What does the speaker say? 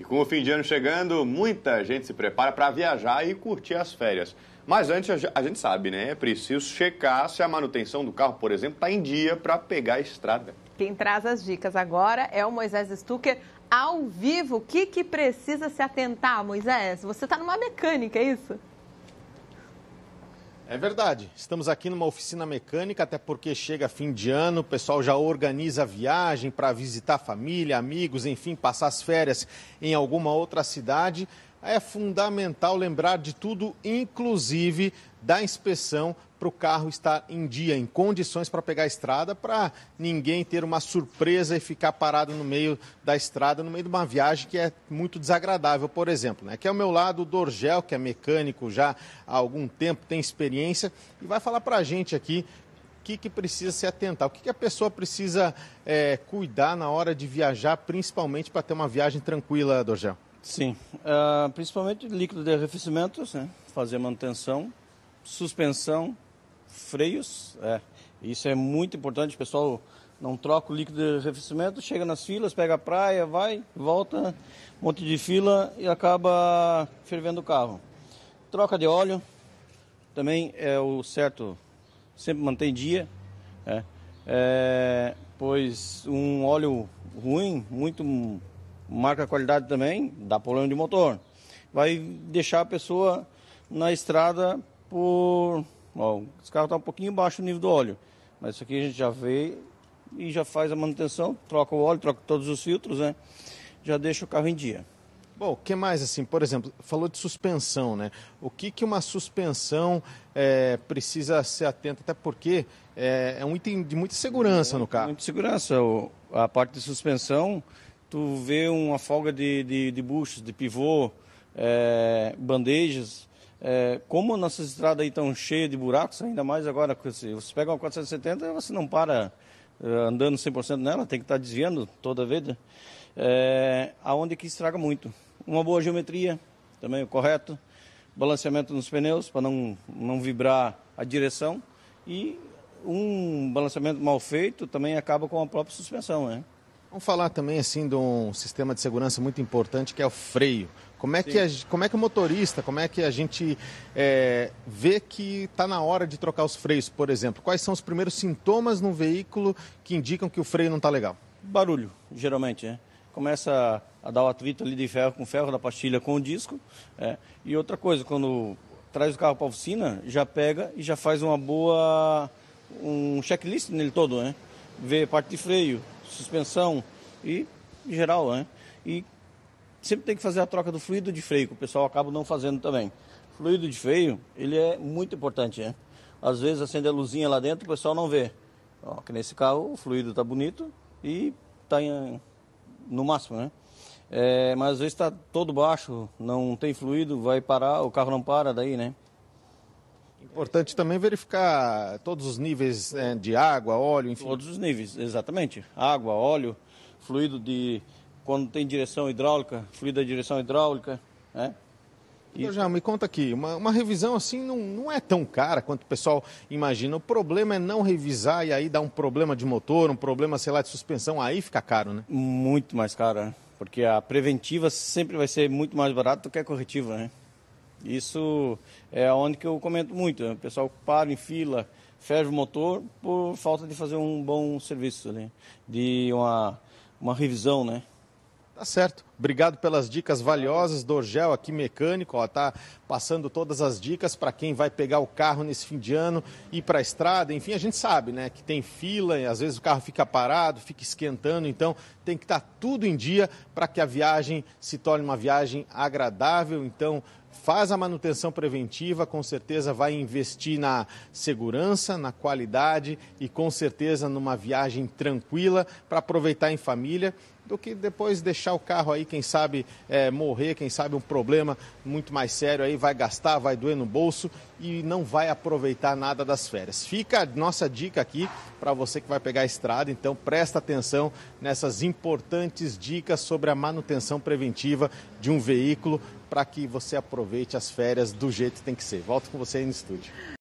E com o fim de ano chegando, muita gente se prepara para viajar e curtir as férias. Mas antes, a gente sabe, né? É preciso checar se a manutenção do carro, por exemplo, está em dia para pegar a estrada. Quem traz as dicas agora é o Moisés Stucker, ao vivo. O que, que precisa se atentar, Moisés? Você está numa mecânica, é isso? É verdade. Estamos aqui numa oficina mecânica, até porque chega fim de ano, o pessoal já organiza viagem para visitar família, amigos, enfim, passar as férias em alguma outra cidade. É fundamental lembrar de tudo, inclusive da inspeção para o carro estar em dia, em condições para pegar a estrada, para ninguém ter uma surpresa e ficar parado no meio da estrada, no meio de uma viagem que é muito desagradável, por exemplo. Né? Aqui ao é meu lado, o Dorgel, que é mecânico já há algum tempo, tem experiência, e vai falar para a gente aqui o que, que, precisa se atentar, o que, que a pessoa precisa é, cuidar na hora de viajar, principalmente para ter uma viagem tranquila, Dorgel. Sim, uh, principalmente líquido de arrefecimento, né? fazer manutenção, suspensão, freios. É, isso é muito importante, pessoal. Não troca o líquido de arrefecimento, chega nas filas, pega a praia, vai, volta, um monte de fila e acaba fervendo o carro. Troca de óleo também é o certo, sempre mantém dia, é, é, pois um óleo ruim, muito marca qualidade também, dá problema de motor. Vai deixar a pessoa na estrada por. Ó, esse carro está um pouquinho abaixo do nível do óleo. Mas isso aqui a gente já vê e já faz a manutenção, troca o óleo, troca todos os filtros, né? Já deixa o carro em dia. Bom, o que mais assim, por exemplo, falou de suspensão, né? O que, que uma suspensão é, precisa ser atenta, até porque é, é, um item de muita segurança no carro. Muita segurança. O, a parte de suspensão, tu vê uma folga de, de, de buchos, de pivô, é, bandejas, é, como nossas estradas aí estão cheias de buracos, ainda mais agora, se você pega uma 470, você não para é, andando 100% nela, tem que estar tá desviando toda vez, né? é, aonde que estraga muito. Uma boa geometria, também o correto, balanceamento nos pneus para não, não vibrar a direção e um balanceamento mal feito também acaba com a própria suspensão, né? Vamos falar também assim de um sistema de segurança muito importante que é o freio. Como é, que a, como é que o motorista, como é que a gente é, vê que está na hora de trocar os freios, por exemplo? Quais são os primeiros sintomas num veículo que indicam que o freio não está legal? Barulho, geralmente, né? Começa a dar o atrito ali de ferro com ferro da pastilha com o disco. É. E outra coisa, quando traz o carro para a oficina, já pega e já faz uma boa. um checklist nele todo, né? Vê parte de freio, suspensão e geral, né? E sempre tem que fazer a troca do fluido de freio, que o pessoal acaba não fazendo também. fluido de freio, ele é muito importante, né? Às vezes acende a luzinha lá dentro, o pessoal não vê. Ó, que nesse carro o fluido está bonito e está em, no máximo, né? É, mas às vezes está todo baixo, não tem fluido, vai parar, o carro não para daí, né? Importante também verificar todos os níveis é, de água, óleo, enfim. Todos os níveis, exatamente. Água, óleo, fluido de quando tem direção hidráulica, fluido da direção hidráulica, né? Então, já me conta aqui, uma, uma revisão assim não, não é tão cara quanto o pessoal imagina. O problema é não revisar e aí dá um problema de motor, um problema, sei lá, de suspensão, aí fica caro, né? Muito mais caro, né? Porque a preventiva sempre vai ser muito mais barata do que a corretiva, né? Isso é onde que eu comento muito. Né? O pessoal para em fila, ferve o motor por falta de fazer um bom serviço, né? De uma, uma revisão, né? Tá certo. Obrigado pelas dicas valiosas, Dorgel aqui mecânico, ó, tá passando todas as dicas para quem vai pegar o carro nesse fim de ano ir para a estrada. Enfim, a gente sabe, né, que tem fila, e às vezes o carro fica parado, fica esquentando, então tem que estar tudo em dia para que a viagem se torne uma viagem agradável. Então, faz a manutenção preventiva, com certeza vai investir na segurança, na qualidade e com certeza numa viagem tranquila para aproveitar em família do que depois deixar o carro aí, quem sabe é, morrer, quem sabe um problema muito mais sério aí, vai gastar, vai doer no bolso e não vai aproveitar nada das férias. Fica a nossa dica aqui para você que vai pegar a estrada, então presta atenção nessas importâncias importantes dicas sobre a manutenção preventiva de um veículo para que você aproveite as férias do jeito que tem que ser. Volto com você aí no estúdio.